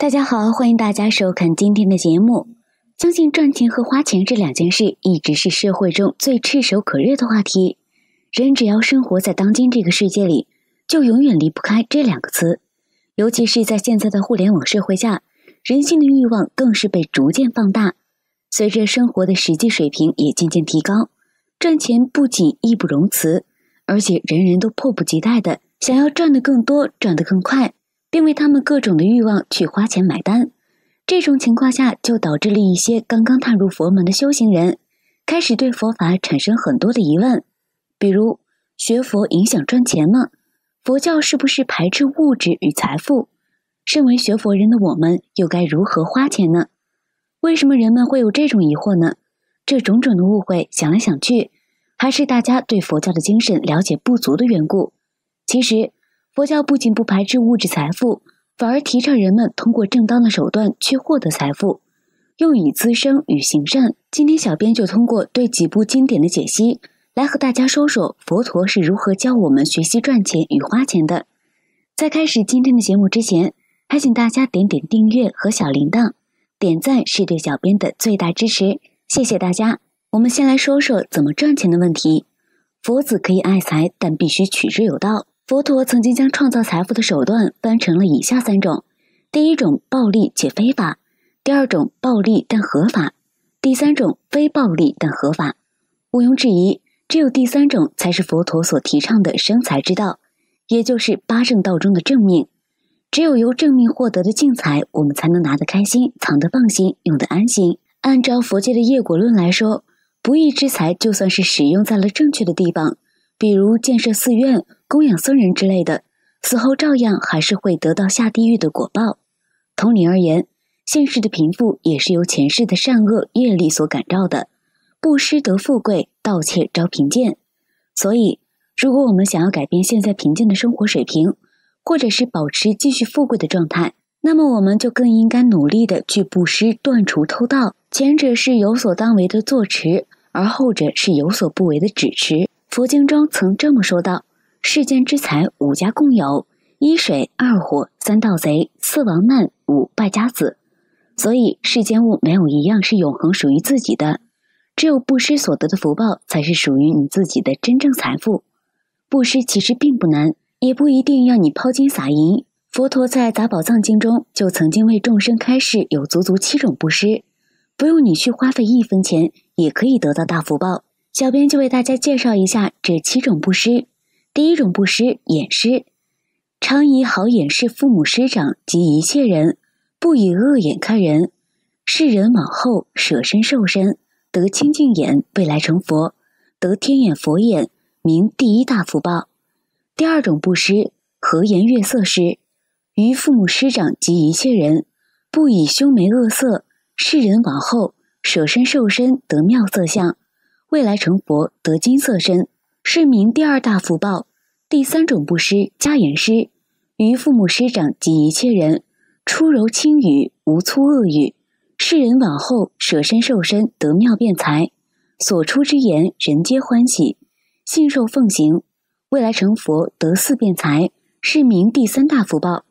大家好，欢迎大家收看今天的节目。相信赚钱和花钱这两件事，一直是社会中最炙手可热的话题。人只要生活在当今这个世界里，就永远离不开这两个词。尤其是在现在的互联网社会下，人性的欲望更是被逐渐放大。随着生活的实际水平也渐渐提高，赚钱不仅义不容辞，而且人人都迫不及待的想要赚的更多，赚得更快。并为他们各种的欲望去花钱买单，这种情况下就导致了一些刚刚踏入佛门的修行人，开始对佛法产生很多的疑问，比如学佛影响赚钱吗？佛教是不是排斥物质与财富？身为学佛人的我们又该如何花钱呢？为什么人们会有这种疑惑呢？这种种的误会，想来想去，还是大家对佛教的精神了解不足的缘故。其实。佛教不仅不排斥物质财富，反而提倡人们通过正当的手段去获得财富，用以滋生与行善。今天，小编就通过对几部经典的解析，来和大家说说佛陀是如何教我们学习赚钱与花钱的。在开始今天的节目之前，还请大家点点订阅和小铃铛，点赞是对小编的最大支持，谢谢大家。我们先来说说怎么赚钱的问题。佛子可以爱财，但必须取之有道。佛陀曾经将创造财富的手段分成了以下三种：第一种暴力且非法；第二种暴力但合法；第三种非暴力但合法。毋庸置疑，只有第三种才是佛陀所提倡的生财之道，也就是八正道中的正命。只有由正命获得的净财，我们才能拿得开心，藏得放心，用得安心。按照佛界的业果论来说，不义之财就算是使用在了正确的地方，比如建设寺院。供养僧人之类的，死后照样还是会得到下地狱的果报。同理而言，现世的贫富也是由前世的善恶业力所感召的。布施得富贵，盗窃招贫贱。所以，如果我们想要改变现在贫贱的生活水平，或者是保持继续富贵的状态，那么我们就更应该努力的去布施、断除偷盗。前者是有所当为的坐持，而后者是有所不为的止持。佛经中曾这么说道。世间之财，五家共有：一水、二火、三盗贼、四亡难、五败家子。所以世间物没有一样是永恒属于自己的，只有布施所得的福报才是属于你自己的真正财富。布施其实并不难，也不一定要你抛金撒银。佛陀在《杂宝藏经》中就曾经为众生开示有足足七种布施，不用你去花费一分钱，也可以得到大福报。小编就为大家介绍一下这七种布施。第一种布施眼施，常以好眼视父母师长及一切人，不以恶眼看人，世人往后舍身受身，得清净眼，未来成佛，得天眼佛眼，名第一大福报。第二种布施和颜悦色施，于父母师长及一切人，不以凶眉恶色，世人往后舍身受身得妙色相，未来成佛得金色身，是名第二大福报。第三种布施，加言施，于父母师长及一切人，出柔轻语，无粗恶语。世人往后舍身受身，得妙辩才，所出之言，人皆欢喜，信受奉行，未来成佛得四辩才，是名第三大福报。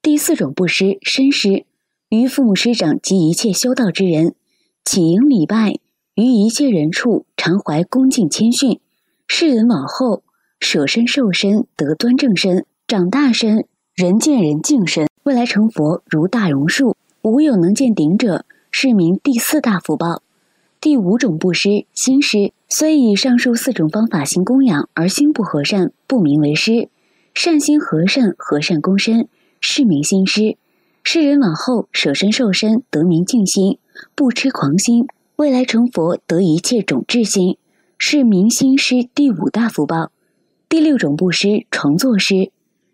第四种布施，身施，于父母师长及一切修道之人，起迎礼拜，于一切人处常怀恭敬谦逊。世人往后。舍身受身得端正身，长大身人见人敬身，未来成佛如大榕树，无有能见顶者，是名第四大福报。第五种布施心施，虽以上述四种方法行供养，而心不和善，不名为施；善心和善，和善供身，是名心施。世人往后舍身受身得名净心，不痴狂心，未来成佛得一切种智心，是名心施第五大福报。第六种布施床坐施，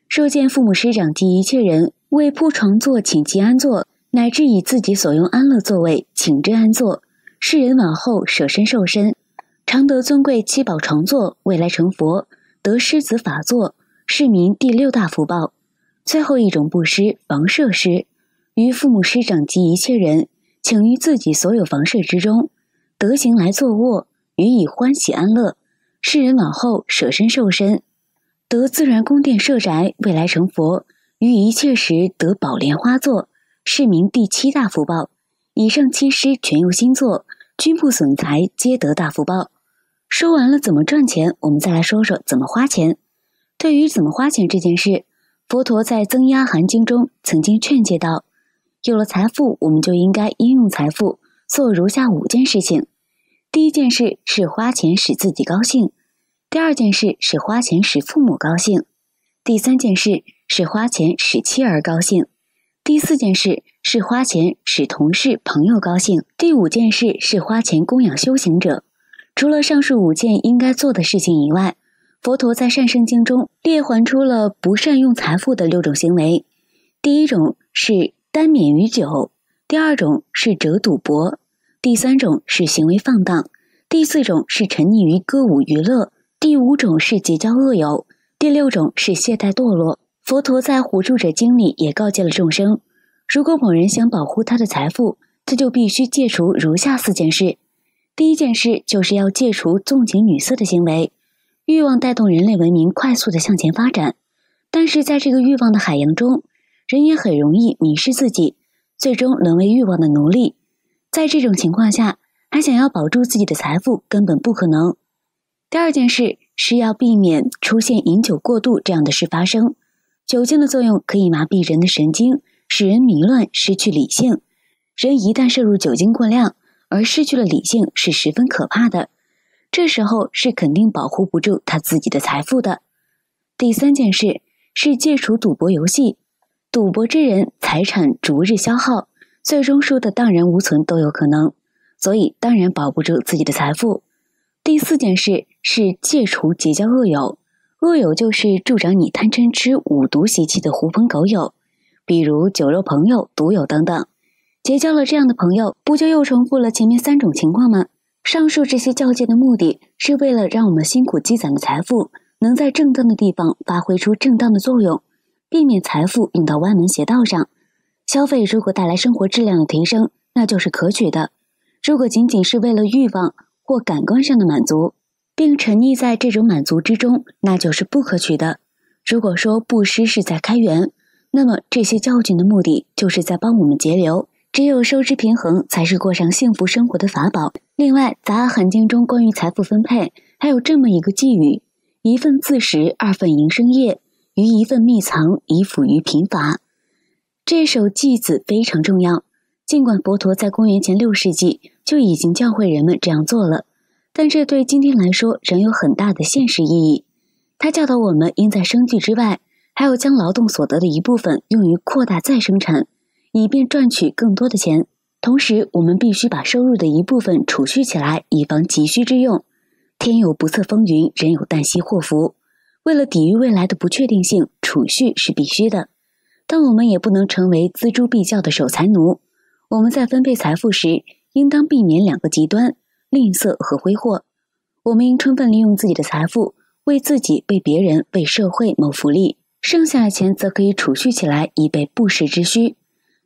受见父母师长及一切人为铺床坐，请其安坐，乃至以自己所用安乐座位，请之安坐。世人往后舍身受身，常得尊贵七宝床坐，未来成佛得师子法座，是民第六大福报。最后一种布施房舍施，于父母师长及一切人，请于自己所有房舍之中，德行来坐卧，予以欢喜安乐。世人往后舍身受身，得自然宫殿设宅，未来成佛，于一切时得宝莲花座，是名第七大福报。以上七施全用心做，均不损财，皆得大福报。说完了怎么赚钱，我们再来说说怎么花钱。对于怎么花钱这件事，佛陀在《增压含经》中曾经劝诫道：有了财富，我们就应该应用财富，做如下五件事情。第一件事是花钱使自己高兴，第二件事是花钱使父母高兴，第三件事是花钱使妻儿高兴，第四件事是花钱使同事朋友高兴，第五件事是花钱供养修行者。除了上述五件应该做的事情以外，佛陀在《善生经》中列还出了不善用财富的六种行为。第一种是单免于酒，第二种是折赌博。第三种是行为放荡，第四种是沉溺于歌舞娱乐，第五种是结交恶友，第六种是懈怠堕落。佛陀在《护助者经》里也告诫了众生：如果某人想保护他的财富，他就必须戒除如下四件事。第一件事就是要戒除纵情女色的行为。欲望带动人类文明快速的向前发展，但是在这个欲望的海洋中，人也很容易迷失自己，最终沦为欲望的奴隶。在这种情况下，还想要保住自己的财富根本不可能。第二件事是要避免出现饮酒过度这样的事发生。酒精的作用可以麻痹人的神经，使人迷乱、失去理性。人一旦摄入酒精过量而失去了理性，是十分可怕的。这时候是肯定保护不住他自己的财富的。第三件事是戒除赌博游戏。赌博之人财产逐日消耗。最终输得荡然无存都有可能，所以当然保不住自己的财富。第四件事是戒除结交恶友，恶友就是助长你贪嗔痴五毒习气的狐朋狗友，比如酒肉朋友、毒友等等。结交了这样的朋友，不就又重复了前面三种情况吗？上述这些教诫的目的是为了让我们辛苦积攒的财富能在正当的地方发挥出正当的作用，避免财富用到歪门邪道上。消费如果带来生活质量的提升，那就是可取的；如果仅仅是为了欲望或感官上的满足，并沉溺在这种满足之中，那就是不可取的。如果说布施是在开源，那么这些教训的目的就是在帮我们节流。只有收支平衡，才是过上幸福生活的法宝。另外，《杂阿含经》中关于财富分配还有这么一个寄语：一份自食，二份营生业，余一份密藏以辅于贫乏。这首偈子非常重要，尽管佛陀在公元前六世纪就已经教会人们这样做了，但这对今天来说仍有很大的现实意义。他教导我们，应在生计之外，还要将劳动所得的一部分用于扩大再生产，以便赚取更多的钱。同时，我们必须把收入的一部分储蓄起来，以防急需之用。天有不测风云，人有旦夕祸福。为了抵御未来的不确定性，储蓄是必须的。但我们也不能成为锱铢必较的守财奴。我们在分配财富时，应当避免两个极端：吝啬和挥霍。我们应充分利用自己的财富，为自己、为别人、为社会谋福利。剩下的钱则可以储蓄起来，以备不时之需。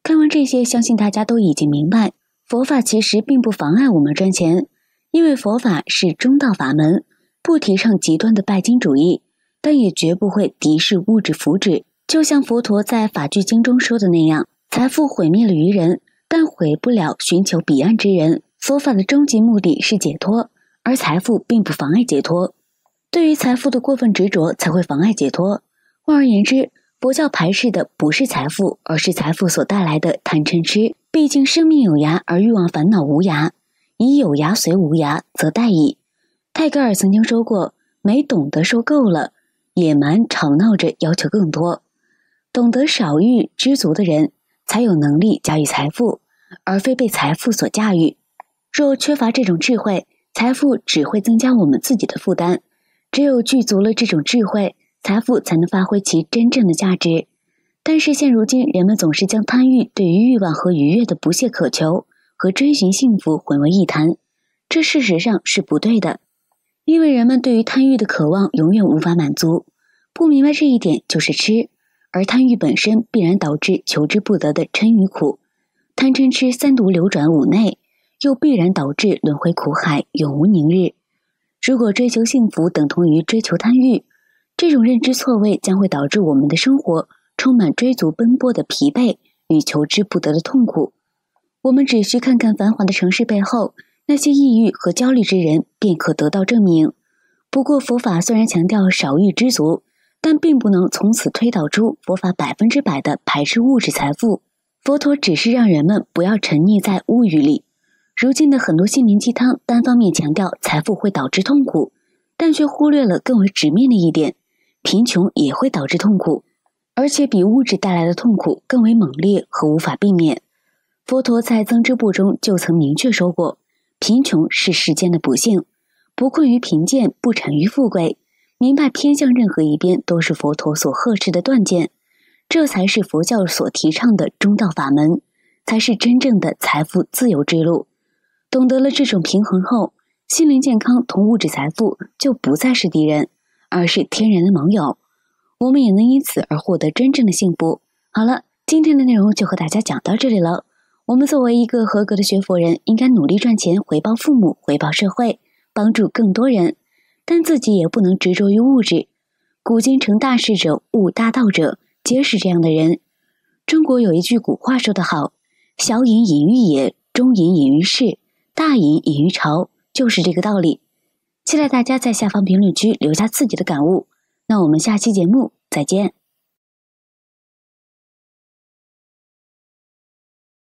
看完这些，相信大家都已经明白，佛法其实并不妨碍我们赚钱，因为佛法是中道法门，不提倡极端的拜金主义，但也绝不会敌视物质福祉。就像佛陀在《法句经》中说的那样，财富毁灭了愚人，但毁不了寻求彼岸之人。佛法的终极目的是解脱，而财富并不妨碍解脱。对于财富的过分执着才会妨碍解脱。换而言之，佛教排斥的不是财富，而是财富所带来的贪嗔痴。毕竟生命有涯，而欲望烦恼无涯。以有涯随无涯，则殆矣。泰戈尔曾经说过：“没懂得受够了，野蛮吵闹着要求更多。”懂得少欲知足的人，才有能力驾驭财富，而非被财富所驾驭。若缺乏这种智慧，财富只会增加我们自己的负担。只有具足了这种智慧，财富才能发挥其真正的价值。但是现如今，人们总是将贪欲对于欲望和愉悦的不懈渴求和追寻幸福混为一谈，这事实上是不对的。因为人们对于贪欲的渴望永远无法满足。不明白这一点，就是痴。而贪欲本身必然导致求之不得的嗔与苦，贪嗔痴三毒流转五内，又必然导致轮回苦海永无宁日。如果追求幸福等同于追求贪欲，这种认知错位将会导致我们的生活充满追逐奔波的疲惫与求之不得的痛苦。我们只需看看繁华的城市背后那些抑郁和焦虑之人，便可得到证明。不过佛法虽然强调少欲知足。但并不能从此推导出佛法百分之百的排斥物质财富。佛陀只是让人们不要沉溺在物欲里。如今的很多心灵鸡汤单方面强调财富会导致痛苦，但却忽略了更为直面的一点：贫穷也会导致痛苦，而且比物质带来的痛苦更为猛烈和无法避免。佛陀在增支部中就曾明确说过：“贫穷是世间的不幸，不困于贫贱，不产于富贵。”明白偏向任何一边都是佛陀所呵斥的断见，这才是佛教所提倡的中道法门，才是真正的财富自由之路。懂得了这种平衡后，心灵健康同物质财富就不再是敌人，而是天然的盟友。我们也能因此而获得真正的幸福。好了，今天的内容就和大家讲到这里了。我们作为一个合格的学佛人，应该努力赚钱，回报父母，回报社会，帮助更多人。但自己也不能执着于物质。古今成大事者，悟大道者，皆是这样的人。中国有一句古话说得好：“小隐隐于野，中隐隐于市，大隐隐于朝。”就是这个道理。期待大家在下方评论区留下自己的感悟。那我们下期节目再见。